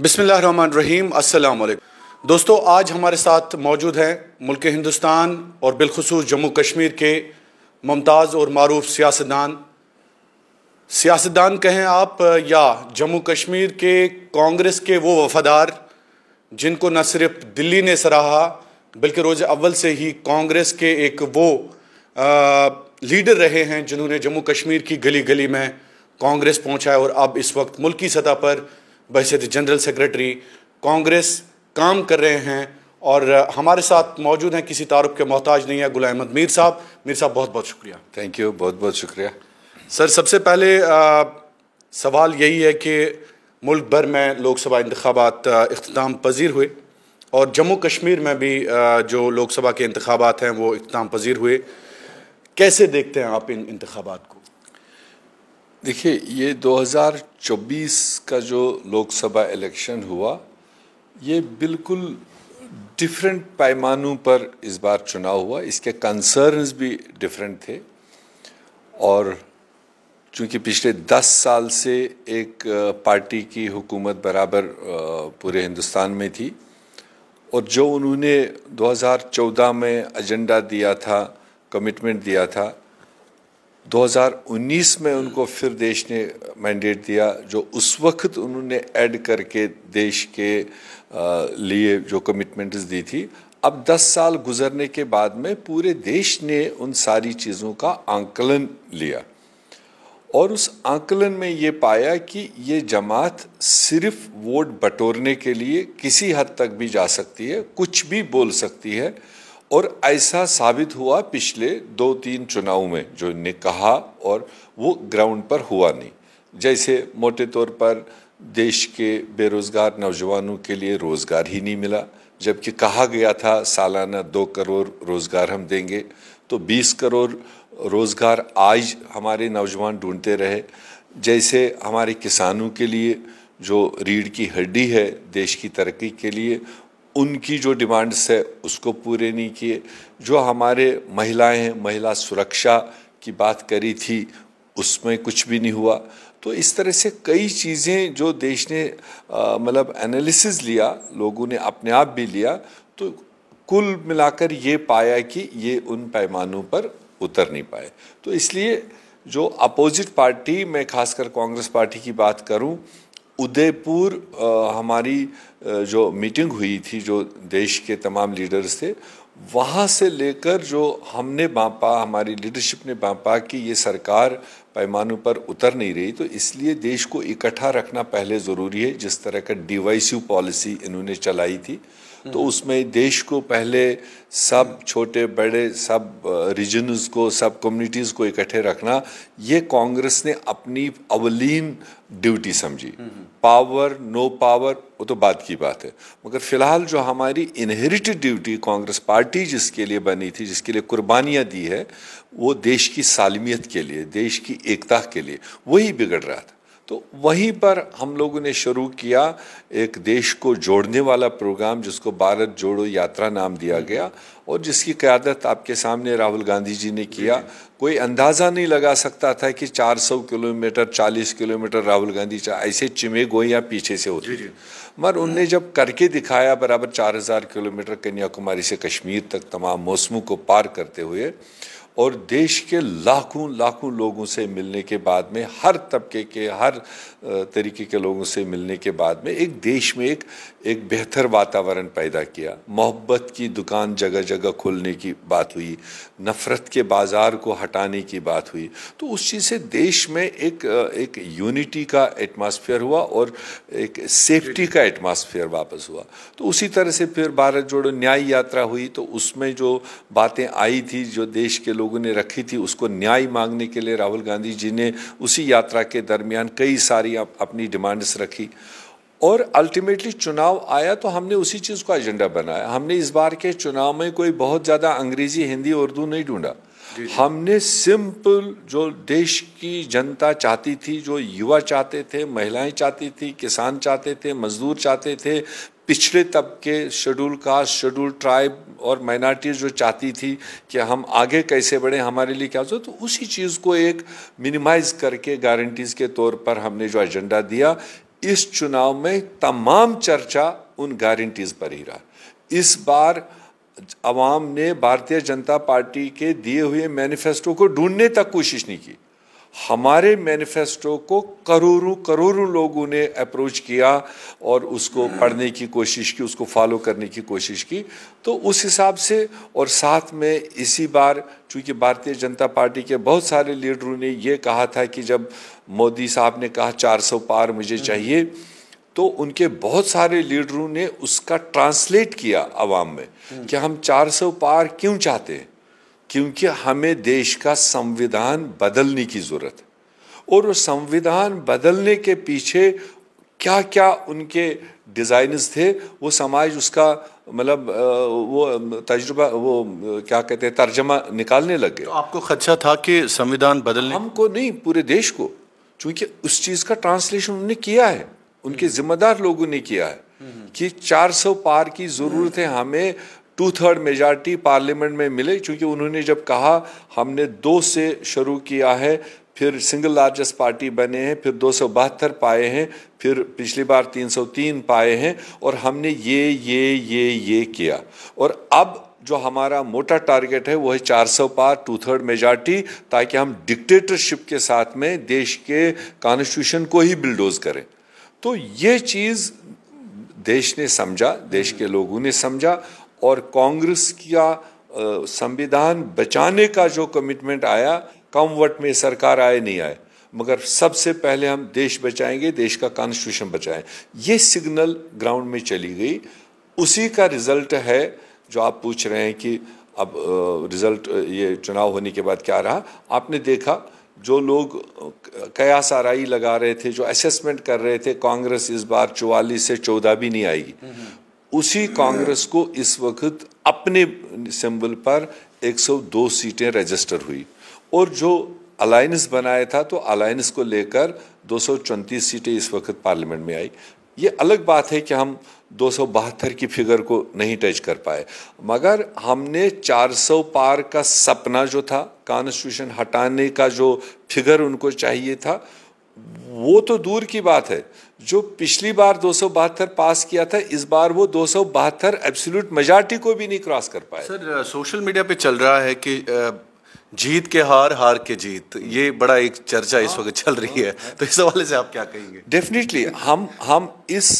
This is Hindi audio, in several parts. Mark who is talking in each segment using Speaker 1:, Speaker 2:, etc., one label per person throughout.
Speaker 1: बिसमीम अस्सलाम वालेकुम दोस्तों आज हमारे साथ मौजूद हैं मुल्क हिंदुस्तान और बिलखसूस जम्मू कश्मीर के मुमताज़ और मरूफ सियासतदान सियासतदान कहें आप या जम्मू कश्मीर के कांग्रेस के वो वफादार जिनको न सिर्फ दिल्ली ने सराहा बल्कि रोज़ अव्वल से ही कांग्रेस के एक वो आ, लीडर रहे हैं जिन्होंने जम्मू कश्मीर की गली गली में कांग्रेस पहुंचा है और अब इस वक्त मुल्की सतह पर बहसीत जनरल सेक्रेटरी कांग्रेस काम कर रहे हैं और हमारे साथ मौजूद हैं किसी तारुफ के मोहताज नहीं है गुलाम अहमद मीर साहब मीर साहब बहुत बहुत शुक्रिया थैंक यू बहुत बहुत शुक्रिया सर सबसे पहले आ, सवाल यही है कि मुल्क भर में लोकसभा इंतबात अख्ताम पजीर हुए और जम्मू कश्मीर में भी आ, जो लोकसभा के इंतबात हैं वो अख्ताम पजीर हुए कैसे देखते हैं आप इन इंतबात को
Speaker 2: देखिए ये 2024 का जो लोकसभा इलेक्शन हुआ ये बिल्कुल डिफरेंट पैमानों पर इस बार चुनाव हुआ इसके कंसर्न्स भी डिफरेंट थे और चूंकि पिछले 10 साल से एक पार्टी की हुकूमत बराबर पूरे हिंदुस्तान में थी और जो उन्होंने 2014 में एजेंडा दिया था कमिटमेंट दिया था 2019 में उनको फिर देश ने मैंडेट दिया जो उस वक्त उन्होंने ऐड करके देश के लिए जो कमिटमेंट्स दी थी अब 10 साल गुजरने के बाद में पूरे देश ने उन सारी चीज़ों का आंकलन लिया और उस आंकलन में ये पाया कि ये जमात सिर्फ वोट बटोरने के लिए किसी हद तक भी जा सकती है कुछ भी बोल सकती है और ऐसा साबित हुआ पिछले दो तीन चुनाव में जो इनने कहा और वो ग्राउंड पर हुआ नहीं जैसे मोटे तौर पर देश के बेरोज़गार नौजवानों के लिए रोज़गार ही नहीं मिला जबकि कहा गया था सालाना दो करोड़ रोज़गार हम देंगे तो बीस करोड़ रोज़गार आज हमारे नौजवान ढूंढते रहे जैसे हमारे किसानों के लिए जो रीढ़ की हड्डी है देश की तरक्की के लिए उनकी जो डिमांड्स है उसको पूरे नहीं किए जो हमारे महिलाएं हैं महिला सुरक्षा की बात करी थी उसमें कुछ भी नहीं हुआ तो इस तरह से कई चीज़ें जो देश ने मतलब एनालिसिस लिया लोगों ने अपने आप भी लिया तो कुल मिलाकर ये पाया कि ये उन पैमानों पर उतर नहीं पाए तो इसलिए जो अपोजिट पार्टी मैं खासकर कांग्रेस पार्टी की बात करूं उदयपुर हमारी जो मीटिंग हुई थी जो देश के तमाम लीडर्स थे वहाँ से लेकर जो हमने बांपा हमारी लीडरशिप ने बांपा कि ये सरकार पैमानों पर उतर नहीं रही तो इसलिए देश को इकट्ठा रखना पहले ज़रूरी है जिस तरह का डिवाइसिव पॉलिसी इन्होंने चलाई थी तो उसमें देश को पहले सब छोटे बड़े सब रीजन्स को सब कम्युनिटीज़ को इकट्ठे रखना ये कांग्रेस ने अपनी अवलीन ड्यूटी समझी पावर नो पावर वो तो बात की बात है मगर फिलहाल जो हमारी इनहेरिटेड ड्यूटी कांग्रेस पार्टी जिसके लिए बनी थी जिसके लिए कुर्बानियाँ दी है वो देश की सालमियत के लिए देश की एकता के लिए वही बिगड़ रहा था तो वहीं पर हम लोगों ने शुरू किया एक देश को जोड़ने वाला प्रोग्राम जिसको भारत जोड़ो यात्रा नाम दिया हम्म। गया और जिसकी क़्यादत आपके सामने राहुल गांधी जी ने किया कोई अंदाज़ा नहीं लगा सकता था कि 400 किलोमीटर 40 किलोमीटर राहुल गांधी ऐसे चिमे गोया पीछे से होती थी मगर उनने जब करके दिखाया बराबर चार किलोमीटर कन्याकुमारी से कश्मीर तक तमाम मौसमों को पार करते हुए और देश के लाखों लाखों लोगों से मिलने के बाद में हर तबके के हर तरीके के लोगों से मिलने के बाद में एक देश में एक एक बेहतर वातावरण पैदा किया मोहब्बत की दुकान जगह जगह खोलने की बात हुई नफ़रत के बाज़ार को हटाने की बात हुई तो उस चीज़ से देश में एक एक यूनिटी का एटमॉस्फेयर हुआ और एक सेफ्टी का एटमॉस्फेयर वापस हुआ तो उसी तरह से फिर भारत जोड़ो न्याय यात्रा हुई तो उसमें जो बातें आई थी जो देश के लोग लोगों ने रखी थी उसको न्याय मांगने के लिए राहुल गांधी जी ने उसी यात्रा के दरमियान कई सारी अपनी डिमांड्स रखी और अल्टीमेटली चुनाव आया तो हमने उसी चीज़ को एजेंडा बनाया हमने इस बार के चुनाव में कोई बहुत ज़्यादा अंग्रेज़ी हिंदी उर्दू नहीं ढूंढा हमने सिंपल जो देश की जनता चाहती थी जो युवा चाहते थे महिलाएं चाहती थी किसान चाहते थे मजदूर चाहते थे पिछले तबके शेड्यूल कास्ट शेड्यूल ट्राइब और माइनार्टीज़ जो चाहती थी कि हम आगे कैसे बढ़े हमारे लिए क्या हो तो उसी चीज़ को एक मिनिमाइज़ करके गारंटीज़ के तौर पर हमने जो एजेंडा दिया इस चुनाव में तमाम चर्चा उन गारंटीज़ पर ही रहा इस बार अवाम ने भारतीय जनता पार्टी के दिए हुए मैनिफेस्टो को ढूंढने तक कोशिश नहीं की हमारे मैनिफेस्टो को करोड़ों करोड़ों लोगों ने अप्रोच किया और उसको पढ़ने की कोशिश की उसको फॉलो करने की कोशिश की तो उस हिसाब से और साथ में इसी बार चूंकि भारतीय जनता पार्टी के बहुत सारे लीडरों ने यह कहा था कि जब मोदी साहब ने कहा 400 पार मुझे हम्म। चाहिए तो उनके बहुत सारे लीडरों ने उसका ट्रांसलेट किया आवाम में हम्म। कि हम चार पार क्यों चाहते हैं क्योंकि हमें देश का संविधान बदलने की ज़रूरत है और संविधान बदलने के पीछे क्या क्या उनके डिज़ाइनस थे वो समाज उसका मतलब वो तजुर्बा वो क्या कहते हैं तर्जमा निकालने लग गए तो आपको खदशा था कि संविधान बदलने हमको नहीं पूरे देश को क्योंकि उस चीज़ का ट्रांसलेशन उन्होंने किया है उनके हम्म। ज़िम्मेदार लोगों ने किया है हम्म। कि 400 पार की ज़रूरत है हमें टू थर्ड मेजॉरिटी पार्लियामेंट में मिले क्योंकि उन्होंने जब कहा हमने दो से शुरू किया है फिर सिंगल लार्जेस्ट पार्टी बने हैं फिर दो पाए हैं फिर पिछली बार 303 पाए हैं और हमने ये ये ये ये किया और अब जो हमारा मोटा टारगेट है वो है 400 पार टू थर्ड मेजॉरिटी ताकि हम डिक्टेटरशिप के साथ में देश के कॉन्स्टिट्यूशन को ही बिल्डोज करें तो ये चीज़ देश ने समझा देश के हम्म। लोगों ने समझा और कांग्रेस का संविधान बचाने का जो कमिटमेंट आया कम वट में सरकार आए नहीं आए मगर सबसे पहले हम देश बचाएंगे देश का कॉन्स्टिट्यूशन बचाएं ये सिग्नल ग्राउंड में चली गई उसी का रिजल्ट है जो आप पूछ रहे हैं कि अब रिजल्ट ये चुनाव होने के बाद क्या रहा आपने देखा जो लोग कयास आरई लगा रहे थे जो असेसमेंट कर रहे थे कांग्रेस इस बार चौवालीस से चौदह भी नहीं आएगी उसी कांग्रेस को इस वक्त अपने सिंबल पर 102 सीटें रजिस्टर हुई और जो अलायंस बनाया था तो अलायंस को लेकर दो सीटें इस वक्त पार्लियामेंट में आई ये अलग बात है कि हम दो की फिगर को नहीं टच कर पाए मगर हमने 400 पार का सपना जो था कॉन्स्टिट्यूशन हटाने का जो फिगर उनको चाहिए था वो तो दूर की बात है जो पिछली बार दो पास किया था इस बार वो दो सौ बहत्तर एब्सोल्यूट मेजॉरिटी को भी नहीं क्रॉस कर पाए
Speaker 1: सर सोशल मीडिया पे चल रहा है कि
Speaker 2: जीत के हार हार के जीत ये बड़ा एक चर्चा इस हाँ। वक्त चल रही हाँ। है तो इस हवाले से आप क्या कहेंगे डेफिनेटली हम हम इस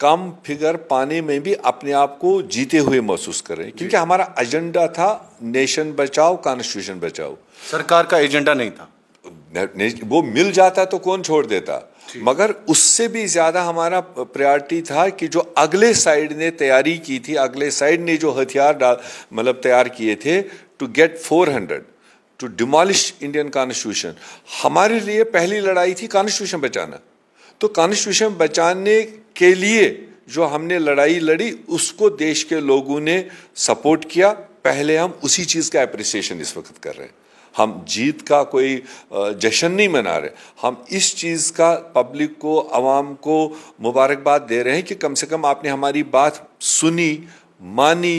Speaker 2: कम फिगर पाने में भी अपने आप को जीते हुए महसूस कर रहे हैं क्योंकि हमारा एजेंडा था नेशन बचाओ कॉन्स्टिट्यूशन बचाओ
Speaker 1: सरकार का एजेंडा नहीं था
Speaker 2: वो मिल जाता तो कौन छोड़ देता मगर उससे भी ज़्यादा हमारा प्रायोरिटी था कि जो अगले साइड ने तैयारी की थी अगले साइड ने जो हथियार डाल मतलब तैयार किए थे to get 400 to demolish Indian constitution हमारे लिए पहली लड़ाई थी कॉन्स्टिट्यूशन बचाना तो कॉन्स्टिट्यूशन बचाने के लिए जो हमने लड़ाई लड़ी उसको देश के लोगों ने सपोर्ट किया पहले हम उसी चीज़ का अप्रिसिएशन इस वक्त कर रहे हैं हम जीत का कोई जश्न नहीं मना रहे हम इस चीज़ का पब्लिक को आवाम को मुबारकबाद दे रहे हैं कि कम से कम आपने हमारी बात सुनी मानी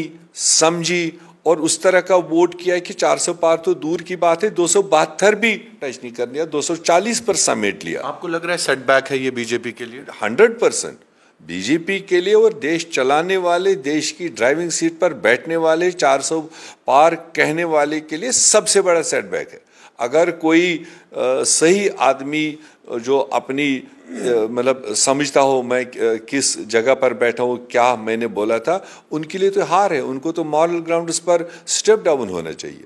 Speaker 2: समझी और उस तरह का वोट किया है कि 400 पार तो दूर की बात है दो भी टच नहीं कर लिया 240 पर समेट लिया आपको लग रहा है सेटबैक है ये बीजेपी के लिए 100 परसेंट बीजेपी के लिए और देश चलाने वाले देश की ड्राइविंग सीट पर बैठने वाले 400 पार कहने वाले के लिए सबसे बड़ा सेटबैक है अगर कोई आ, सही आदमी जो अपनी मतलब समझता हो मैं किस जगह पर बैठा हूँ क्या मैंने बोला था उनके लिए तो हार है उनको तो मॉरल ग्राउंड्स पर स्टेप डाउन होना चाहिए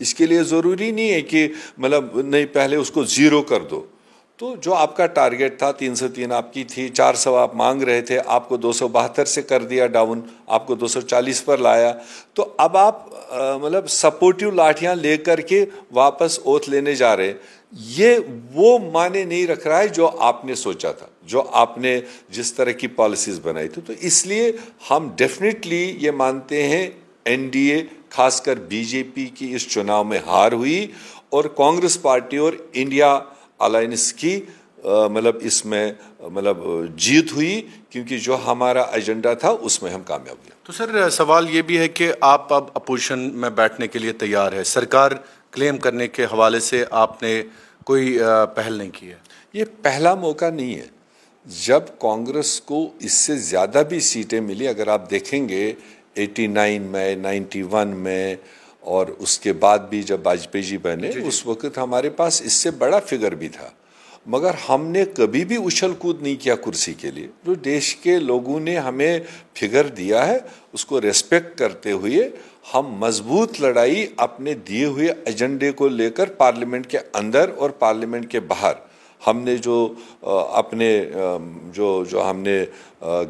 Speaker 2: इसके लिए ज़रूरी नहीं है कि मतलब नहीं पहले उसको ज़ीरो कर दो तो जो आपका टारगेट था तीन सौ तीन आपकी थी चार सौ आप मांग रहे थे आपको दो सौ बहत्तर से कर दिया डाउन आपको दो सौ चालीस पर लाया तो अब आप मतलब सपोर्टिव लाठियां लेकर के वापस ओथ लेने जा रहे ये वो माने नहीं रख रहा है जो आपने सोचा था जो आपने जिस तरह की पॉलिसीज़ बनाई थी तो इसलिए हम डेफिनेटली ये मानते हैं एनडीए खासकर बीजेपी की इस चुनाव में हार हुई और कांग्रेस पार्टी और इंडिया अलाइंस की मतलब इसमें मतलब जीत हुई क्योंकि जो हमारा एजेंडा था उसमें हम कामयाब हुए
Speaker 1: तो सर सवाल ये भी है कि आप अब अपोजिशन में बैठने के लिए तैयार है सरकार क्लेम करने के हवाले से आपने कोई
Speaker 2: पहल नहीं की है ये पहला मौका नहीं है जब कांग्रेस को इससे ज़्यादा भी सीटें मिली अगर आप देखेंगे 89 में 91 में और उसके बाद भी जब वाजपेयी जी बने उस वक्त हमारे पास इससे बड़ा फिगर भी था मगर हमने कभी भी उछल कूद नहीं किया कुर्सी के लिए जो देश के लोगों ने हमें फिगर दिया है उसको रेस्पेक्ट करते हुए हम मजबूत लड़ाई अपने दिए हुए एजेंडे को लेकर पार्लियामेंट के अंदर और पार्लियामेंट के बाहर हमने जो अपने जो जो हमने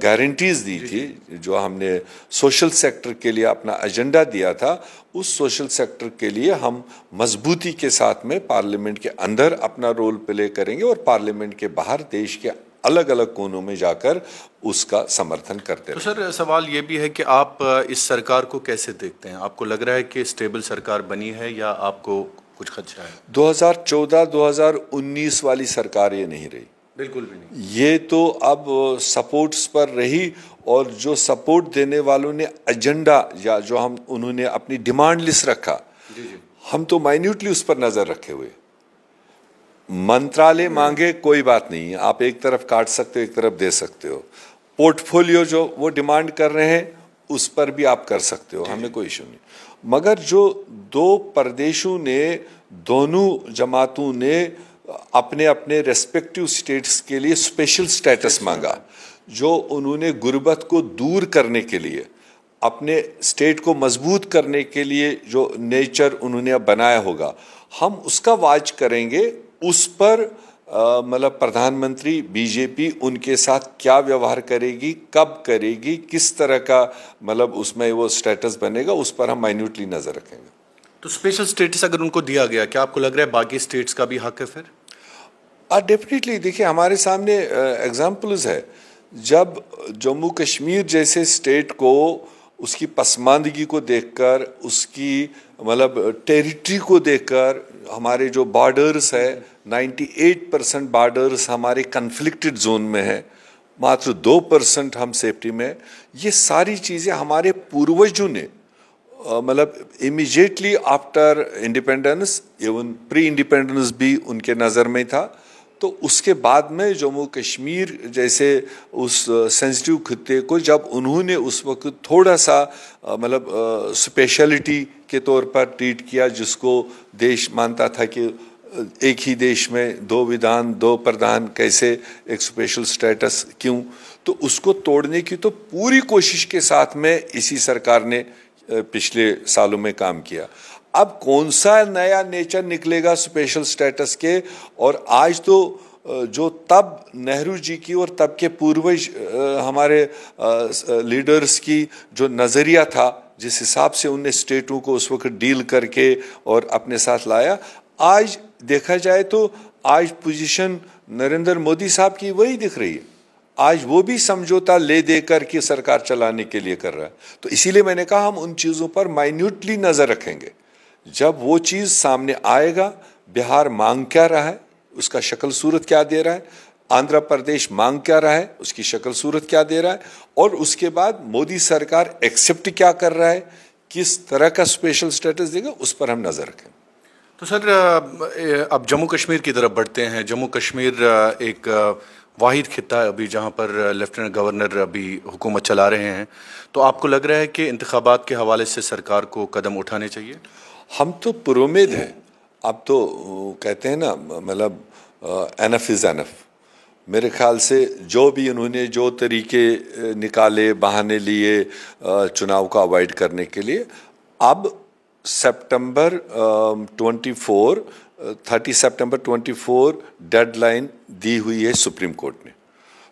Speaker 2: गारंटीज़ दी थी जो हमने सोशल सेक्टर के लिए अपना एजेंडा दिया था उस सोशल सेक्टर के लिए हम मजबूती के साथ में पार्लियामेंट के अंदर अपना रोल प्ले करेंगे और पार्लियामेंट के बाहर देश के अलग अलग कोनों में जाकर उसका समर्थन करते तो
Speaker 1: सर सवाल ये भी है कि आप इस सरकार को कैसे देखते हैं आपको लग रहा है कि स्टेबल सरकार बनी है या आपको कुछ खदशा है
Speaker 2: 2014-2019 वाली सरकार ये नहीं रही
Speaker 1: बिल्कुल भी नहीं
Speaker 2: ये तो अब सपोर्ट्स पर रही और जो सपोर्ट देने वालों ने एजेंडा या जो हम उन्होंने अपनी डिमांड लिस्ट रखा जी जी। हम तो माइन्यूटली उस पर नज़र रखे हुए मंत्रालय हम्म। मांगे कोई बात नहीं है आप एक तरफ काट सकते हो एक तरफ दे सकते हो पोर्टफोलियो जो वो डिमांड कर रहे हैं उस पर भी आप कर सकते हो हमें कोई इशू नहीं मगर जो दो प्रदेशों ने दोनों जमातों ने अपने अपने रेस्पेक्टिव स्टेट्स के लिए स्पेशल स्टेटस मांगा जो उन्होंने गुर्बत को दूर करने के लिए अपने स्टेट को मजबूत करने के लिए जो नेचर उन्होंने बनाया होगा हम उसका वाच करेंगे उस पर मतलब प्रधानमंत्री बीजेपी उनके साथ क्या व्यवहार करेगी कब करेगी किस तरह का मतलब उसमें वो स्टेटस बनेगा उस पर हम माइन्यूटली नज़र रखेंगे
Speaker 1: तो स्पेशल स्टेटस अगर उनको दिया गया क्या आपको लग रहा है बाकी स्टेट्स का भी हक है फिर
Speaker 2: डेफिनेटली देखिए हमारे सामने एग्जाम्पल्स है जब जम्मू कश्मीर जैसे स्टेट को उसकी पसमानदगी को देखकर उसकी मतलब टेरिटरी को देखकर हमारे जो बॉर्डर्स है 98 परसेंट बार्डर्स हमारे कन्फ्लिक्टेड जोन में है मात्र दो परसेंट हम सेफ्टी में ये सारी चीज़ें हमारे पूर्वजों ने मतलब इमिजिएटली आफ्टर इंडिपेंडेंस एवं प्री इंडिपेंडेंस भी उनके नज़र में था तो उसके बाद में जम्मू कश्मीर जैसे उस सेंसिटिव खत्ते को जब उन्होंने उस वक्त थोड़ा सा मतलब स्पेशलिटी के तौर पर ट्रीट किया जिसको देश मानता था कि एक ही देश में दो विधान दो प्रधान कैसे एक स्पेशल स्टेटस क्यों तो उसको तोड़ने की तो पूरी कोशिश के साथ में इसी सरकार ने पिछले सालों में काम किया अब कौन सा नया नेचर निकलेगा स्पेशल स्टेटस के और आज तो जो तब नेहरू जी की और तब के पूर्वज हमारे लीडर्स की जो नज़रिया था जिस हिसाब से उनने स्टेटों को उस वक्त डील करके और अपने साथ लाया आज देखा जाए तो आज पोजीशन नरेंद्र मोदी साहब की वही दिख रही है आज वो भी समझौता ले दे करके के सरकार चलाने के लिए कर रहा है तो इसीलिए मैंने कहा हम उन चीज़ों पर माइन्यूटली नज़र रखेंगे जब वो चीज़ सामने आएगा बिहार मांग क्या रहा है उसका शक्ल सूरत क्या दे रहा है आंध्र प्रदेश मांग क्या रहा है उसकी शक्ल सूरत क्या दे रहा है और उसके बाद मोदी सरकार एक्सेप्ट क्या कर रहा है किस तरह का स्पेशल स्टेटस देगा उस पर हम नज़र रखें
Speaker 1: तो सर अब जम्मू कश्मीर की तरफ बढ़ते हैं जम्मू कश्मीर एक वाहिद खत्ता है अभी जहाँ पर लेफ्टिनेंट गवर्नर अभी हुकूमत चला रहे हैं तो आपको लग रहा है कि इंतबात के हवाले से सरकार को कदम उठाने चाहिए
Speaker 2: हम तो पुरुद हैं आप तो कहते हैं ना मतलब एनफ इज़ एनफ मेरे ख्याल से जो भी उन्होंने जो तरीके निकाले बहाने लिए चुनाव को अवॉइड करने के लिए अब ट्वेंटी फोर 24, uh, 30 सितंबर 24 डेडलाइन दी हुई है सुप्रीम कोर्ट ने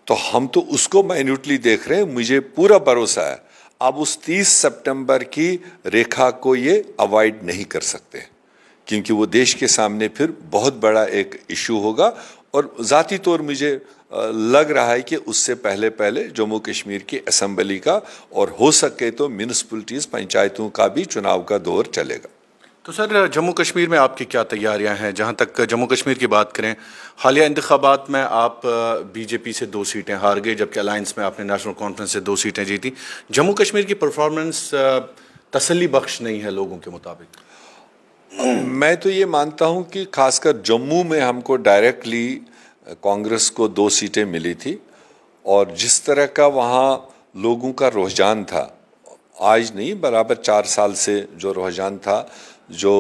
Speaker 2: तो हम तो उसको माइन्यूटली देख रहे हैं मुझे पूरा भरोसा है अब उस 30 सितंबर की रेखा को ये अवॉइड नहीं कर सकते क्योंकि वो देश के सामने फिर बहुत बड़ा एक इशू होगा और ज़ाती तौर मुझे लग रहा है कि उससे पहले पहले जम्मू कश्मीर की असम्बली का और हो सके तो म्यूनसिपलिटीज़ पंचायतों का भी चुनाव का दौर चलेगा तो
Speaker 1: सर जम्मू कश्मीर में आपकी क्या तैयारियां हैं जहां तक जम्मू कश्मीर की बात करें हालिया इंतबात में आप बीजेपी से दो सीटें हार गए जबकि अलायंस में आपने नेशनल कॉन्फ्रेंस से दो सीटें जीती जम्मू कश्मीर की परफॉर्मेंस तसली बख्श नहीं है लोगों के मुताबिक
Speaker 2: मैं तो ये मानता हूँ कि खासकर जम्मू में हमको डायरेक्टली कांग्रेस को दो सीटें मिली थी और जिस तरह का वहाँ लोगों का रुझान था आज नहीं बराबर चार साल से जो रुझान था जो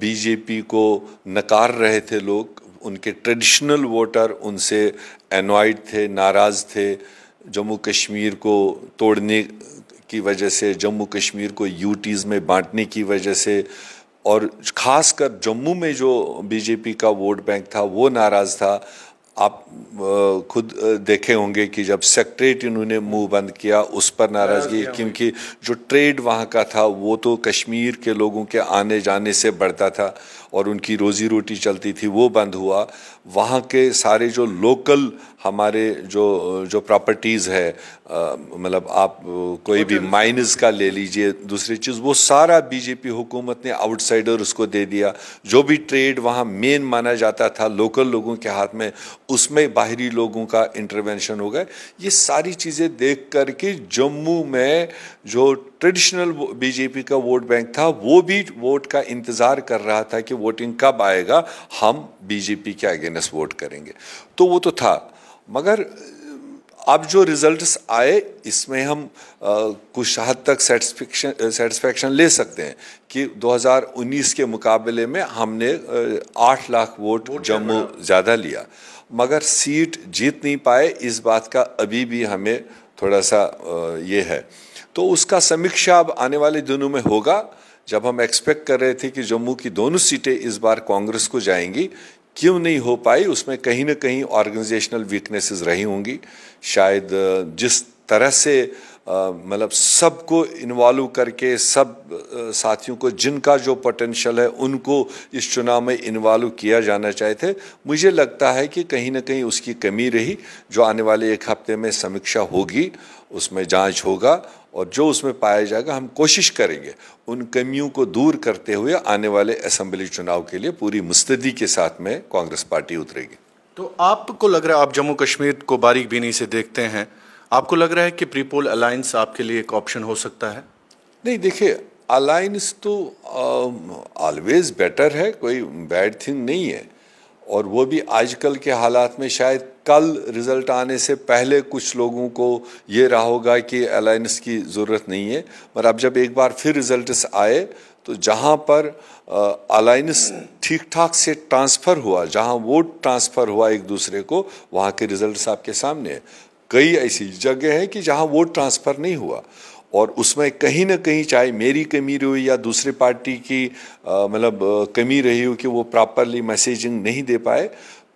Speaker 2: बीजेपी को नकार रहे थे लोग उनके ट्रेडिशनल वोटर उनसे एनॉइड थे नाराज़ थे जम्मू कश्मीर को तोड़ने की वजह से जम्मू कश्मीर को यूटीज़ में बांटने की वजह से और ख़ासकर जम्मू में जो बीजेपी का वोट बैंक था वो नाराज़ था आप खुद देखे होंगे कि जब सेक्रेट इन्होंने मुंह बंद किया उस पर नाराज़गी क्योंकि जो ट्रेड वहाँ का था वो तो कश्मीर के लोगों के आने जाने से बढ़ता था और उनकी रोज़ी रोटी चलती थी वो बंद हुआ वहाँ के सारे जो लोकल हमारे जो जो प्रॉपर्टीज़ है मतलब आप कोई भी माइनस का ले लीजिए दूसरी चीज़ वो सारा बीजेपी हुकूमत ने आउटसाइडर उसको दे दिया जो भी ट्रेड वहाँ मेन माना जाता था लोकल लोगों के हाथ में उसमें बाहरी लोगों का इंटरवेंशन हो गए ये सारी चीज़ें देख कर के जम्मू में जो ट्रेडिशनल बीजेपी का वोट बैंक था वो भी वोट का इंतज़ार कर रहा था कि वोटिंग कब आएगा हम बीजेपी के अगेंस्ट वोट करेंगे तो वो तो था मगर अब जो रिजल्ट्स आए इसमें हम आ, कुछ हद तक सेटिस्फेक्शन ले सकते हैं कि 2019 के मुकाबले में हमने आठ लाख वोट जम्मू ज़्यादा लिया मगर सीट जीत नहीं पाए इस बात का अभी भी हमें थोड़ा सा ये है तो उसका समीक्षा अब आने वाले दिनों में होगा जब हम एक्सपेक्ट कर रहे थे कि जम्मू की दोनों सीटें इस बार कांग्रेस को जाएंगी क्यों नहीं हो पाई उसमें कहीं ना कहीं ऑर्गेनाइजेशनल वीकनेसेस रही होंगी शायद जिस तरह से मतलब सबको इन्वॉल्व करके सब साथियों को जिनका जो पोटेंशल है उनको इस चुनाव में इन्वॉल्व किया जाना चाहिए थे मुझे लगता है कि कहीं ना कहीं उसकी कमी रही जो आने वाले एक हफ्ते में समीक्षा होगी उसमें जांच होगा और जो उसमें पाया जाएगा हम कोशिश करेंगे उन कमियों को दूर करते हुए आने वाले असम्बली चुनाव के लिए पूरी मुस्तदी के साथ में कांग्रेस पार्टी उतरेगी
Speaker 1: तो आपको लग रहा है आप जम्मू कश्मीर को बारीक बीनी से देखते हैं आपको लग रहा है कि प्रीपोल अलायंस आपके लिए एक ऑप्शन हो
Speaker 2: सकता है नहीं देखिए अलायंस तो ऑलवेज बेटर है कोई बैड थिंग नहीं है और वो भी आजकल के हालात में शायद कल रिज़ल्ट आने से पहले कुछ लोगों को ये रहा होगा कि अलायंस की ज़रूरत नहीं है पर अब जब एक बार फिर रिज़ल्ट आए तो जहाँ पर अलायंस ठीक ठाक से ट्रांसफ़र हुआ जहाँ वोट ट्रांसफ़र हुआ एक दूसरे को वहाँ के रिज़ल्ट आपके सामने है कई ऐसी जगह हैं कि जहाँ वोट ट्रांसफ़र नहीं हुआ और उसमें कहीं ना कहीं चाहे मेरी कमी रही हो या दूसरे पार्टी की मतलब कमी रही हो कि वो प्रॉपरली मैसेजिंग नहीं दे पाए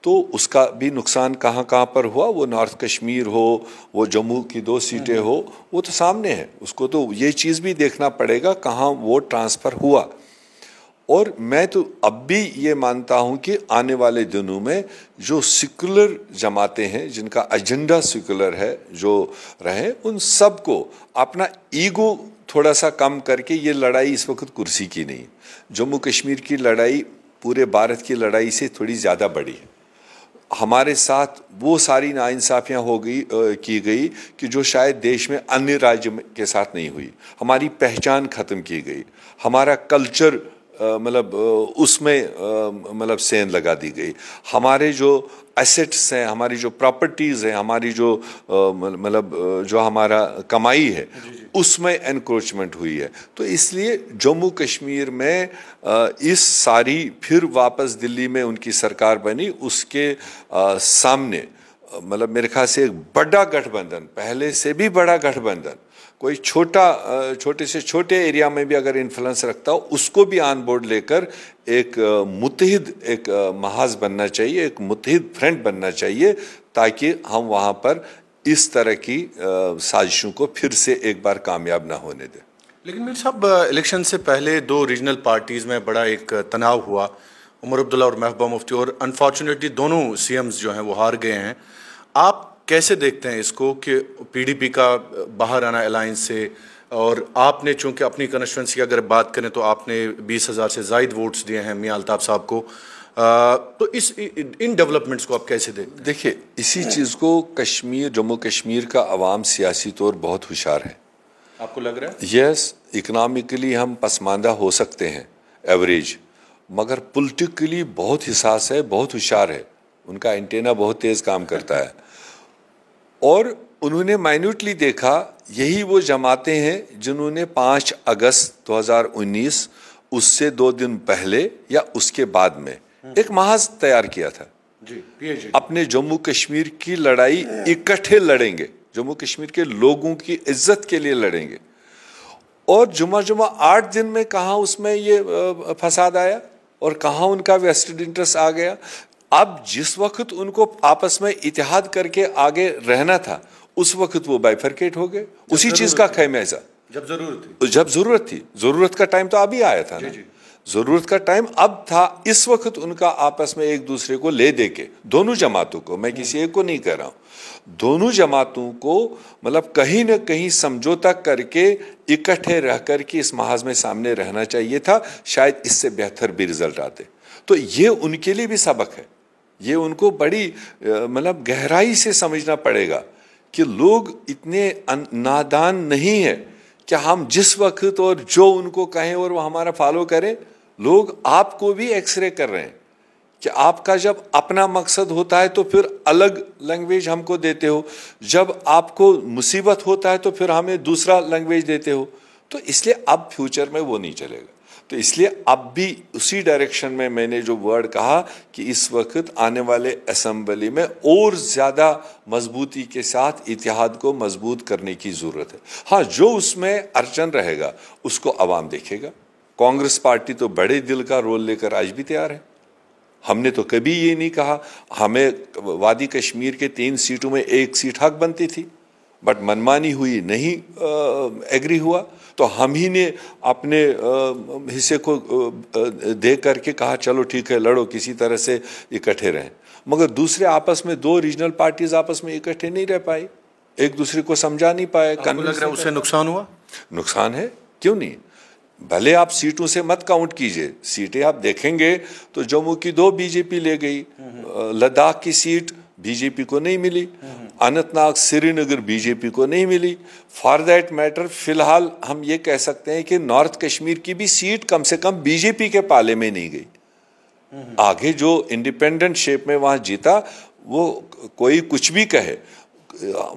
Speaker 2: तो उसका भी नुकसान कहाँ कहाँ पर हुआ वो नॉर्थ कश्मीर हो वो जम्मू की दो सीटें हम्म। हो वो तो सामने है उसको तो ये चीज़ भी देखना पड़ेगा कहाँ वो ट्रांसफ़र हुआ और मैं तो अब भी ये मानता हूँ कि आने वाले दिनों में जो सिकुलर जमाते हैं जिनका एजेंडा सिकुलर है जो रहे उन सबको अपना ईगो थोड़ा सा कम करके ये लड़ाई इस वक्त कुर्सी की नहीं जम्मू कश्मीर की लड़ाई पूरे भारत की लड़ाई से थोड़ी ज़्यादा बड़ी है हमारे साथ वो सारी नाइंसाफ़ियाँ हो गई की गई कि जो शायद देश में अन्य राज्य के साथ नहीं हुई हमारी पहचान ख़त्म की गई हमारा कल्चर मतलब उसमें मतलब सेंध लगा दी गई हमारे जो एसेट्स हैं हमारी जो प्रॉपर्टीज़ हैं हमारी जो मतलब जो हमारा कमाई है उसमें एनक्रोचमेंट हुई है तो इसलिए जम्मू कश्मीर में इस सारी फिर वापस दिल्ली में उनकी सरकार बनी उसके सामने मतलब मेरे ख्याल से एक बड़ा गठबंधन पहले से भी बड़ा गठबंधन कोई छोटा छोटे से छोटे एरिया में भी अगर इन्फ्लुएंस रखता हो उसको भी ऑन बोर्ड लेकर एक मुतहद एक महाज बनना चाहिए एक मुतहद फ्रंट बनना चाहिए ताकि हम वहाँ पर इस तरह की साजिशों को फिर से एक बार कामयाब ना होने दें
Speaker 1: लेकिन मेरे साहब इलेक्शन से पहले दो रीजनल पार्टीज़ में बड़ा एक तनाव हुआ उमर अब्दुल्ला और महबूबा मुफ्ती और अनफॉर्चुनेटली दोनों सीएम्स जो हैं वो हार गए हैं आप कैसे देखते हैं इसको कि पीडीपी का बाहर आना अलायंस से और आपने चूंकि अपनी कन्स्टिट्यूंसी की अगर बात करें तो आपने बीस हज़ार से जायद वोट्स दिए हैं मियाँ अलताफ़ साहब को आ, तो इस इन डेवलपमेंट्स को आप कैसे देख देखिए इसी चीज़
Speaker 2: को कश्मीर जम्मू कश्मीर का आवाम सियासी तौर बहुत होशियार है
Speaker 1: आपको लग रहा है
Speaker 2: यस yes, इकनॉमिकली हम पसमानदा हो सकते हैं एवरेज मगर पोलिटिकली बहुत हिसास है बहुत होशियार है उनका एंटेना बहुत तेज़ काम करता है और उन्होंने माइन्यूटली देखा यही वो जमातें हैं जिन्होंने 5 अगस्त 2019 उससे दो दिन पहले या उसके बाद में हम्म। एक महाज तैयार किया था जी, अपने जम्मू कश्मीर की लड़ाई हम्म। इकट्ठे लड़ेंगे जम्मू कश्मीर के लोगों की इज्जत के लिए लड़ेंगे और जुमा जुमा आठ दिन में कहा उसमें ये फसाद आया और कहा उनका वेस्टेड इंटरेस्ट आ गया अब जिस वक्त उनको आपस में इतिहाद करके आगे रहना था उस वक्त वो बाइफरकेट हो गए उसी चीज का खैमेजा
Speaker 1: जब जरूरत
Speaker 2: थी जब जरूरत थी जरूरत का टाइम तो अभी आया था ना जी। जरूरत का टाइम अब था इस वक्त उनका आपस में एक दूसरे को ले दे के दोनों जमातों को मैं किसी एक को नहीं कह रहा हूं दोनों जमातों को मतलब कहीं ना कहीं समझौता करके इकट्ठे रह कर के इस महाज में सामने रहना चाहिए था शायद इससे बेहतर भी रिजल्ट आते तो ये उनके लिए भी सबक है ये उनको बड़ी मतलब गहराई से समझना पड़ेगा कि लोग इतने नादान नहीं है कि हम जिस वक्त और जो उनको कहें और वो हमारा फॉलो करें लोग आपको भी एक्सरे कर रहे हैं कि आपका जब अपना मकसद होता है तो फिर अलग लैंग्वेज हमको देते हो जब आपको मुसीबत होता है तो फिर हमें दूसरा लैंग्वेज देते हो तो इसलिए अब फ्यूचर में वो नहीं चलेगा तो इसलिए अब भी उसी डायरेक्शन में मैंने जो वर्ड कहा कि इस वक्त आने वाले असम्बली में और ज़्यादा मजबूती के साथ इतिहाद को मजबूत करने की ज़रूरत है हाँ जो उसमें अर्चन रहेगा उसको आवाम देखेगा कांग्रेस पार्टी तो बड़े दिल का रोल लेकर आज भी तैयार है हमने तो कभी ये नहीं कहा हमें वादी कश्मीर के तीन सीटों में एक सीट हक बनती थी बट मनमानी हुई नहीं एग्री हुआ तो हम ही ने अपने हिस्से को दे करके कहा चलो ठीक है लड़ो किसी तरह से इकट्ठे रहें मगर दूसरे आपस में दो रीजनल पार्टीज आपस में इकट्ठे नहीं रह पाई एक दूसरे को समझा नहीं पाए लग रहा उससे नुकसान हुआ नुकसान है क्यों नहीं भले आप सीटों से मत काउंट कीजिए सीटें आप देखेंगे तो जम्मू की दो बीजेपी ले गई हम्म, हम्म। लद्दाख की सीट बीजेपी को नहीं मिली नहीं। हम्म। अनंतनाग श्रीनगर बीजेपी को नहीं मिली फॉर दैट मैटर फिलहाल हम ये कह सकते हैं कि नॉर्थ कश्मीर की भी सीट कम से कम बीजेपी के पाले में नहीं गई आगे जो इंडिपेंडेंट शेप में वहाँ जीता वो कोई कुछ भी कहे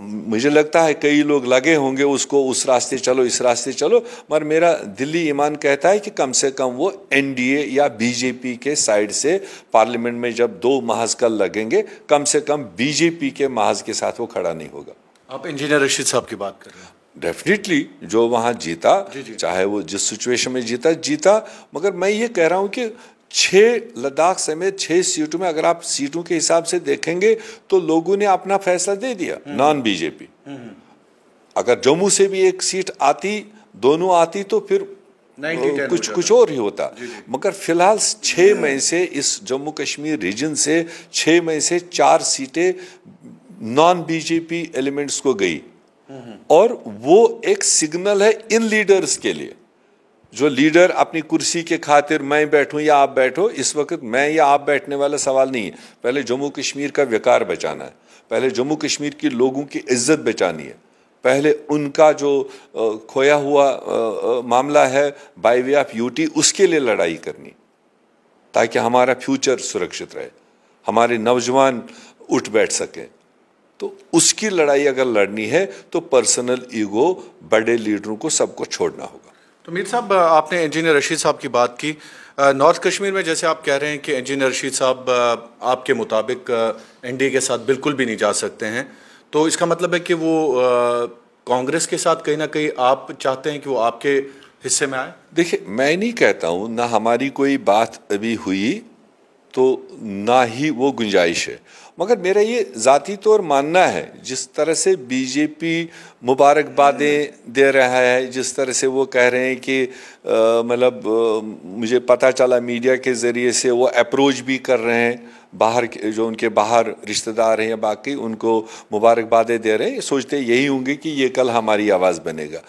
Speaker 2: मुझे लगता है कई लोग लगे होंगे उसको उस रास्ते चलो इस रास्ते चलो मगर मेरा दिल्ली ईमान कहता है कि कम से कम वो एनडीए या बीजेपी के साइड से पार्लियामेंट में जब दो महज कल लगेंगे कम से कम बीजेपी के महज के साथ वो खड़ा नहीं होगा आप इंजीनियर रशीद साहब की बात कर रहे हैं डेफिनेटली जो वहाँ जीता जी जी। चाहे वो जिस सिचुएशन में जीता जीता मगर मैं ये कह रहा हूँ कि छः लद्दाख समेत छः सीटों में अगर आप सीटों के हिसाब से देखेंगे तो लोगों ने अपना फैसला दे दिया हम्म। नॉन बीजेपी हम्म। अगर जम्मू से भी एक सीट आती दोनों आती तो फिर कुछ कुछ और ही होता मगर फिलहाल छः हम्म। मई से इस जम्मू कश्मीर रीजन से छः मई से चार सीटें नॉन बीजेपी एलिमेंट्स को गई और वो एक सिग्नल है इन लीडर्स के लिए जो लीडर अपनी कुर्सी के खातिर मैं बैठूं या आप बैठो इस वक्त मैं या आप बैठने वाला सवाल नहीं है पहले जम्मू कश्मीर का व्यकार बचाना है पहले जम्मू कश्मीर के लोगों की इज्जत बचानी है पहले उनका जो खोया हुआ मामला है बाई वे ऑफ यूटी उसके लिए लड़ाई करनी ताकि हमारा फ्यूचर सुरक्षित रहे हमारे नौजवान उठ बैठ सकें तो उसकी लड़ाई अगर लड़नी है तो पर्सनल ईगो बड़े लीडरों को सबको छोड़ना होगा
Speaker 1: तो मीर साहब आपने इंजीनियर रशीद साहब की बात की नॉर्थ कश्मीर में जैसे आप कह रहे हैं कि इंजीनियर रशीद साहब आपके मुताबिक एनडीए के साथ बिल्कुल भी नहीं जा सकते हैं तो इसका मतलब है कि वो कांग्रेस के साथ कहीं ना कहीं आप चाहते हैं कि वो आपके हिस्से में आए
Speaker 2: देखिए मैं नहीं कहता हूँ ना हमारी कोई बात अभी हुई तो ना ही वो गुंजाइश है मगर मेरा ये ज़ाती तौर तो मानना है जिस तरह से बीजेपी मुबारकबादें दे रहा है जिस तरह से वो कह रहे हैं कि मतलब मुझे पता चला मीडिया के ज़रिए से वो अप्रोच भी कर रहे हैं बाहर जो उनके बाहर रिश्तेदार हैं या बाकी उनको मुबारकबादें दे रहे हैं सोचते यही होंगे कि ये कल हमारी आवाज़ बनेगा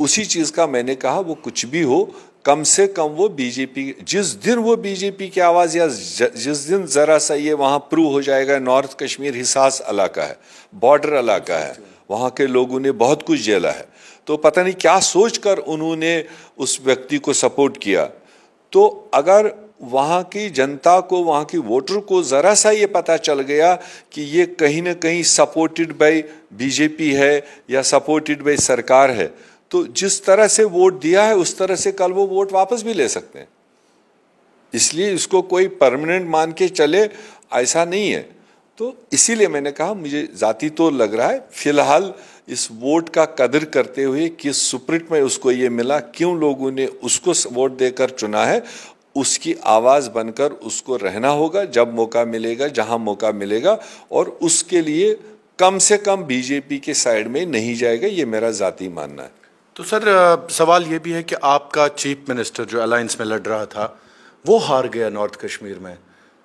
Speaker 2: उसी चीज़ का मैंने कहा वो कुछ भी हो कम से कम वो बीजेपी जिस दिन वो बीजेपी की आवाज़ या जिस दिन ज़रा सा ये वहाँ प्रूव हो जाएगा नॉर्थ कश्मीर हिसास इलाका है बॉर्डर इलाका है वहाँ के लोगों ने बहुत कुछ झेला है तो पता नहीं क्या सोच कर उन्होंने उस व्यक्ति को सपोर्ट किया तो अगर वहाँ की जनता को वहाँ की वोटर को ज़रा सा ये पता चल गया कि ये कहीं ना कहीं सपोर्टेड बाई बीजेपी है या सपोर्टेड बाई सरकार है तो जिस तरह से वोट दिया है उस तरह से कल वो वोट वापस भी ले सकते हैं इसलिए इसको कोई परमानेंट मान के चले ऐसा नहीं है तो इसीलिए मैंने कहा मुझे जाति तो लग रहा है फिलहाल इस वोट का कदर करते हुए किस सुप्रिट में उसको ये मिला क्यों लोगों ने उसको वोट देकर चुना है उसकी आवाज़ बनकर उसको रहना होगा जब मौका मिलेगा जहां मौका मिलेगा और उसके लिए कम से कम बीजेपी के साइड में नहीं जाएगा ये मेरा जाति मानना है
Speaker 1: तो सर सवाल ये भी है कि आपका चीफ मिनिस्टर जो अलायंस में लड़ रहा था वो हार गया नॉर्थ कश्मीर में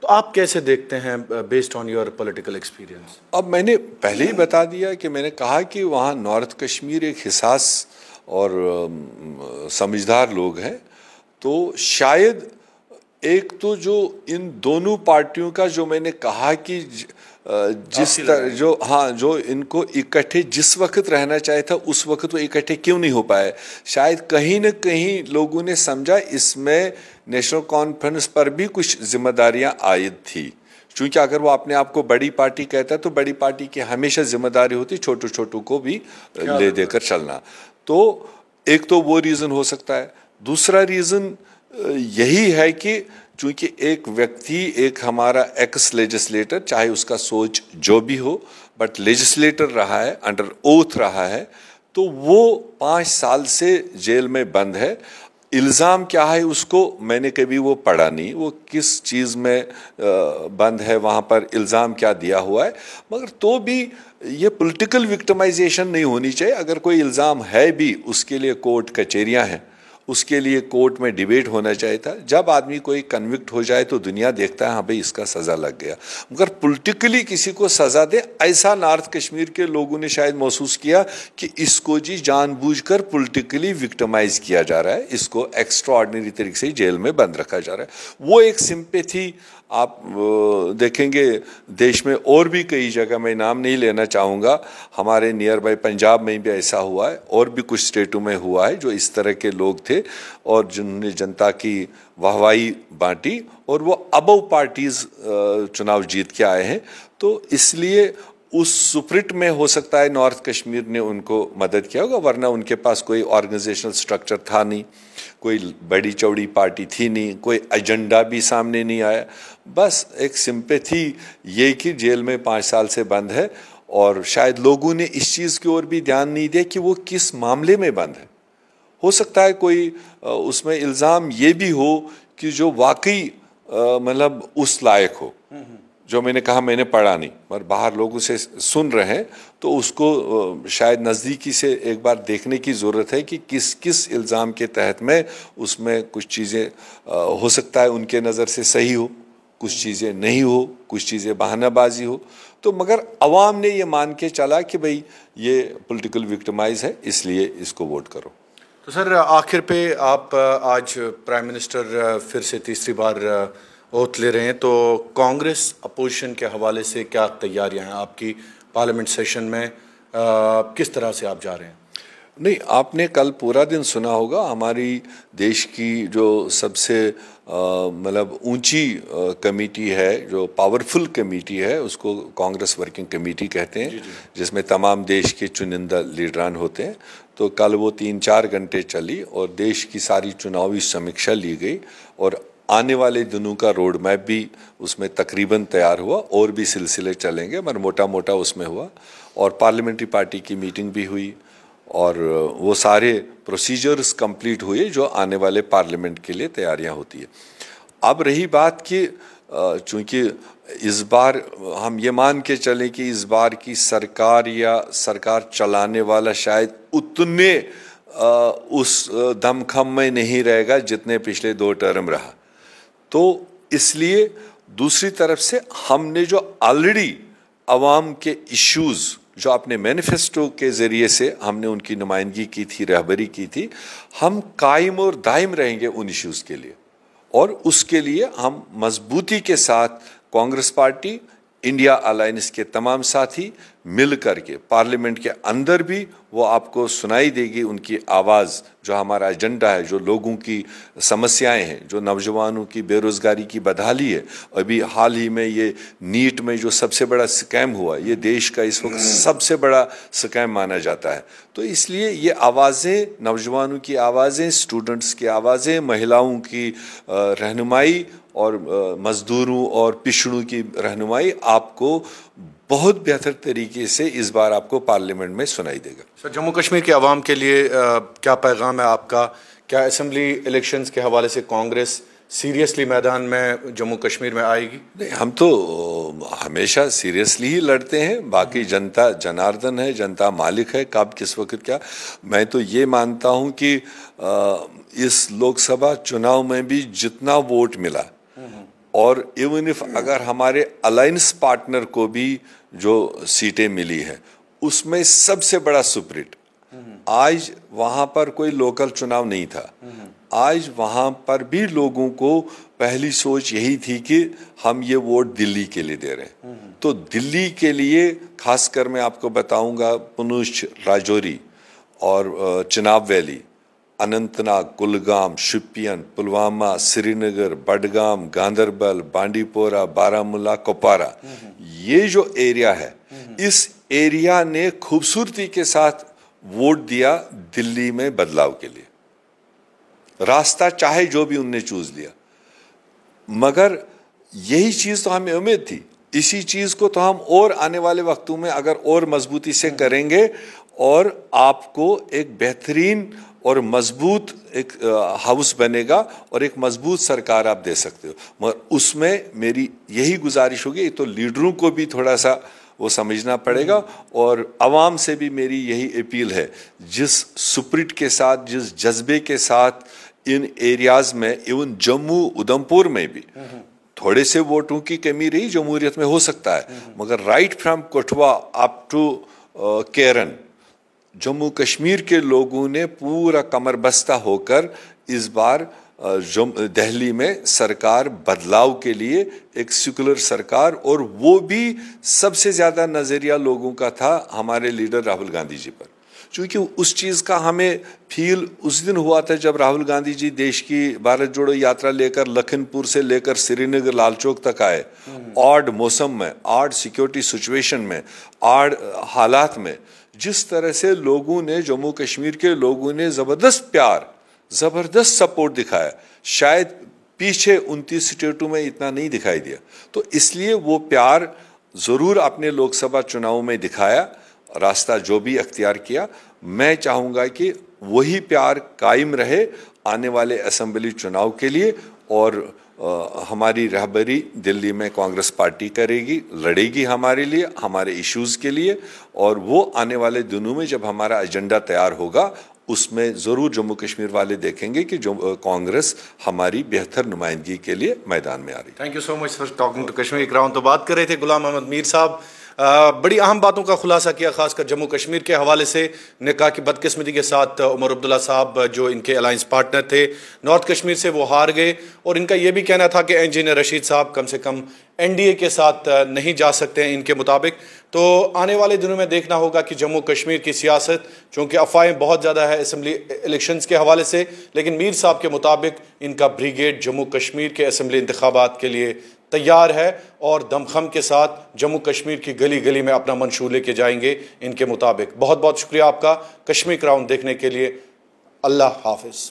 Speaker 1: तो आप कैसे देखते हैं based on your political experience
Speaker 2: अब मैंने पहले ही बता दिया कि मैंने कहा कि वहाँ नॉर्थ कश्मीर एक हिसास और समझदार लोग हैं तो शायद एक तो जो इन दोनों पार्टियों का जो मैंने कहा कि जिस तरह जो हाँ जो इनको इकट्ठे जिस वक्त रहना चाहिए था उस वक्त वो इकट्ठे क्यों नहीं हो पाए शायद कहीं ना कहीं लोगों ने समझा इसमें नेशनल कॉन्फ्रेंस पर भी कुछ जिम्मेदारियां आयद थी क्योंकि अगर वो अपने आप को बड़ी पार्टी कहता है तो बड़ी पार्टी की हमेशा जिम्मेदारी होती छोटू छोटू को भी ले देकर चलना तो एक तो वो रीज़न हो सकता है दूसरा रीज़न यही है कि चूंकि एक व्यक्ति एक हमारा एक्स लेजिस्लेटर चाहे उसका सोच जो भी हो बट लेजिस्लेटर रहा है अंडर ओथ रहा है तो वो पाँच साल से जेल में बंद है इल्ज़ाम क्या है उसको मैंने कभी वो पढ़ा नहीं वो किस चीज़ में बंद है वहाँ पर इल्ज़ाम क्या दिया हुआ है मगर तो भी ये पॉलिटिकल विक्टिमाइजेशन नहीं होनी चाहिए अगर कोई इल्ज़ाम है भी उसके लिए कोर्ट कचेरियाँ हैं उसके लिए कोर्ट में डिबेट होना चाहिए था जब आदमी कोई कन्विक्ट हो जाए तो दुनिया देखता है हाँ भाई इसका सज़ा लग गया मगर पोलिटिकली किसी को सज़ा दे ऐसा नॉर्थ कश्मीर के लोगों ने शायद महसूस किया कि इसको जी जानबूझकर पोलिटिकली विक्टमाइज किया जा रहा है इसको एक्स्ट्रॉर्डनरी तरीके से जेल में बंद रखा जा रहा है वो एक सिंपेथी आप देखेंगे देश में और भी कई जगह मैं नाम नहीं लेना चाहूँगा हमारे नियर बाई पंजाब में भी ऐसा हुआ है और भी कुछ स्टेटों में हुआ है जो इस तरह के लोग थे और जिन्होंने जनता की वाहवाही बांटी और वो अबव पार्टीज़ चुनाव जीत के आए हैं तो इसलिए उस सुप्रिट में हो सकता है नॉर्थ कश्मीर ने उनको मदद किया होगा वरना उनके पास कोई ऑर्गेनाइजेशनल स्ट्रक्चर था नहीं कोई बड़ी चौड़ी पार्टी थी नहीं कोई एजेंडा भी सामने नहीं आया बस एक सिंपथी ये कि जेल में पाँच साल से बंद है और शायद लोगों ने इस चीज़ की ओर भी ध्यान नहीं दिया कि वो किस मामले में बंद है हो सकता है कोई उसमें इल्ज़ाम ये भी हो कि जो वाकई मतलब उस लायक हो हम्म, हम्म। जो मैंने कहा मैंने पढ़ा नहीं मगर बाहर लोग उसे सुन रहे हैं तो उसको शायद नज़दीकी से एक बार देखने की ज़रूरत है कि किस किस इल्ज़ाम के तहत में उसमें कुछ चीज़ें हो सकता है उनके नज़र से सही हो कुछ चीज़ें नहीं हो कुछ चीज़ें बहानाबाजी हो तो मगर अवाम ने ये मान के चला कि भाई ये पॉलिटिकल विक्टमाइज़ है इसलिए इसको वोट करो
Speaker 1: तो सर आखिर पे आप आज प्राइम मिनिस्टर फिर से तीसरी बार ले रहे हैं तो कांग्रेस अपोजिशन के हवाले से क्या तैयारियां हैं आपकी पार्लियामेंट सेशन में आ, किस तरह से आप जा रहे हैं
Speaker 2: नहीं आपने कल पूरा दिन सुना होगा हमारी देश की जो सबसे मतलब ऊंची कमेटी है जो पावरफुल कमेटी है उसको कांग्रेस वर्किंग कमेटी कहते हैं जिसमें तमाम देश के चुनिंदा लीडरान होते हैं तो कल वो तीन चार घंटे चली और देश की सारी चुनावी समीक्षा ली गई और आने वाले दिनों का रोड मैप भी उसमें तकरीबन तैयार हुआ और भी सिलसिले चलेंगे मगर मोटा मोटा उसमें हुआ और पार्लियामेंट्री पार्टी की मीटिंग भी हुई और वो सारे प्रोसीजर्स कंप्लीट हुए जो आने वाले पार्लियामेंट के लिए तैयारियां होती है अब रही बात कि चूंकि इस बार हम ये मान के चलें कि इस बार की सरकार या सरकार चलाने वाला शायद उतने उस दमखम में नहीं रहेगा जितने पिछले दो टर्म रहा तो इसलिए दूसरी तरफ से हमने जो ऑलरेडी आवाम के इश्यूज़ जो अपने मैनिफेस्टो के ज़रिए से हमने उनकी नुमाइंदगी की थी रहबरी की थी हम कायम और दायम रहेंगे उन इश्यूज़ के लिए और उसके लिए हम मजबूती के साथ कांग्रेस पार्टी इंडिया अलायंस के तमाम साथी मिल कर के पार्लियामेंट के अंदर भी वो आपको सुनाई देगी उनकी आवाज़ जो हमारा एजेंडा है जो लोगों की समस्याएं हैं जो नौजवानों की बेरोज़गारी की बदहाली है अभी हाल ही में ये नीट में जो सबसे बड़ा स्कैम हुआ ये देश का इस वक्त सबसे बड़ा स्कैम माना जाता है तो इसलिए ये आवाज़ें नौजवानों की आवाज़ें स्टूडेंट्स की आवाज़ें महिलाओं की रहनुमाई और मज़दूरों और पिछड़ों की रहनुमाई आपको बहुत बेहतर तरीके से इस बार आपको पार्लियामेंट में सुनाई देगा
Speaker 1: सर जम्मू कश्मीर के आवाम के लिए आ, क्या पैगाम है आपका क्या असम्बली इलेक्शंस के हवाले से कांग्रेस
Speaker 2: सीरियसली मैदान में जम्मू कश्मीर में आएगी नहीं हम तो हमेशा सीरियसली ही लड़ते हैं बाकी जनता जनार्दन है जनता मालिक है कब किस वक्त क्या मैं तो ये मानता हूँ कि आ, इस लोकसभा चुनाव में भी जितना वोट मिला और इवन इफ अगर हमारे अलायंस पार्टनर को भी जो सीटें मिली है उसमें सबसे बड़ा सुप्रिट आज वहां पर कोई लोकल चुनाव नहीं था आज वहां पर भी लोगों को पहली सोच यही थी कि हम ये वोट दिल्ली के लिए दे रहे हैं तो दिल्ली के लिए खासकर मैं आपको बताऊंगा पुनुष राजौरी और चिनाब वैली अनंतनाग कुलगाम शिपियन पुलवामा श्रीनगर बडगाम गांधरबल बांडीपोरा बारामूला कोपारा ये जो एरिया है इस एरिया ने खूबसूरती के साथ वोट दिया दिल्ली में बदलाव के लिए रास्ता चाहे जो भी उनने चूज लिया मगर यही चीज़ तो हमें उम्मीद थी इसी चीज़ को तो हम और आने वाले वक्तों में अगर और मजबूती से करेंगे और आपको एक बेहतरीन और मजबूत एक हाउस बनेगा और एक मजबूत सरकार आप दे सकते हो मगर उसमें मेरी यही गुजारिश होगी तो लीडरों को भी थोड़ा सा वो समझना पड़ेगा और आवाम से भी मेरी यही अपील है जिस सुप्रिट के साथ जिस जज्बे के साथ इन एरियाज़ में इवन जम्मू उधमपुर में भी थोड़े से वोटों की कमी रही जमहूरियत में हो सकता है मगर right from Kathua up to Keran Jammu Kashmir के लोगों ने पूरा कमर बस्ता होकर इस बार दिल्ली में सरकार बदलाव के लिए एक सेकुलर सरकार और वो भी सबसे ज़्यादा नज़रिया लोगों का था हमारे लीडर राहुल गांधी जी पर चूँकि उस चीज़ का हमें फील उस दिन हुआ था जब राहुल गांधी जी देश की भारत जोड़ो यात्रा लेकर लखनपुर से लेकर श्रीनगर लाल चौक तक आए हम्म। आड मौसम में आड सिक्योरिटी सिचुएशन में आड हालात में जिस तरह से लोगों ने जम्मू कश्मीर के लोगों ने ज़बरदस्त प्यार ज़बरदस्त सपोर्ट दिखाया शायद पीछे उनतीस स्टेटों में इतना नहीं दिखाई दिया तो इसलिए वो प्यार ज़रूर अपने लोकसभा चुनाव में दिखाया रास्ता जो भी अख्तियार किया मैं चाहूँगा कि वही प्यार कायम रहे आने वाले असम्बली चुनाव के लिए और हमारी रहबरी दिल्ली में कांग्रेस पार्टी करेगी लड़ेगी हमारे लिए हमारे इश्यूज़ के लिए और वो आने वाले दिनों में जब हमारा एजेंडा तैयार होगा उसमें ज़रूर जम्मू कश्मीर वाले देखेंगे कि जो कांग्रेस हमारी बेहतर नुमाइंदगी के लिए मैदान में आ रही है
Speaker 1: thank you so much for talking to Kashmir round तो बात कर रहे थे गुलाम अहमद मीर साहब बड़ी अहम बातों का खुलासा किया खासकर जम्मू कश्मीर के हवाले से ने कहा कि बदकस्मती के साथ उमर अब्दुल्ला साहब जो इनके अलाइंस पार्टनर थे नॉर्थ कश्मीर से वो हार गए और इनका ये भी कहना था कि इंजीनियर रशीद साहब कम से कम एनडीए के साथ नहीं जा सकते हैं इनके मुताबिक तो आने वाले दिनों में देखना होगा कि जम्मू कश्मीर की सियासत चूँकि अफवाहें बहुत ज़्यादा है असम्बली इलेक्शंस के हवाले से लेकिन मीर साहब के मुताबिक इनका ब्रिगेड जम्मू कश्मीर के असम्बली इंतबात के लिए तैयार है और दमखम के साथ जम्मू कश्मीर की गली गली में अपना मंशूर लेके जाएंगे इनके मुताबिक बहुत बहुत शुक्रिया आपका कश्मीर क्राउन देखने के लिए अल्लाह हाफिज़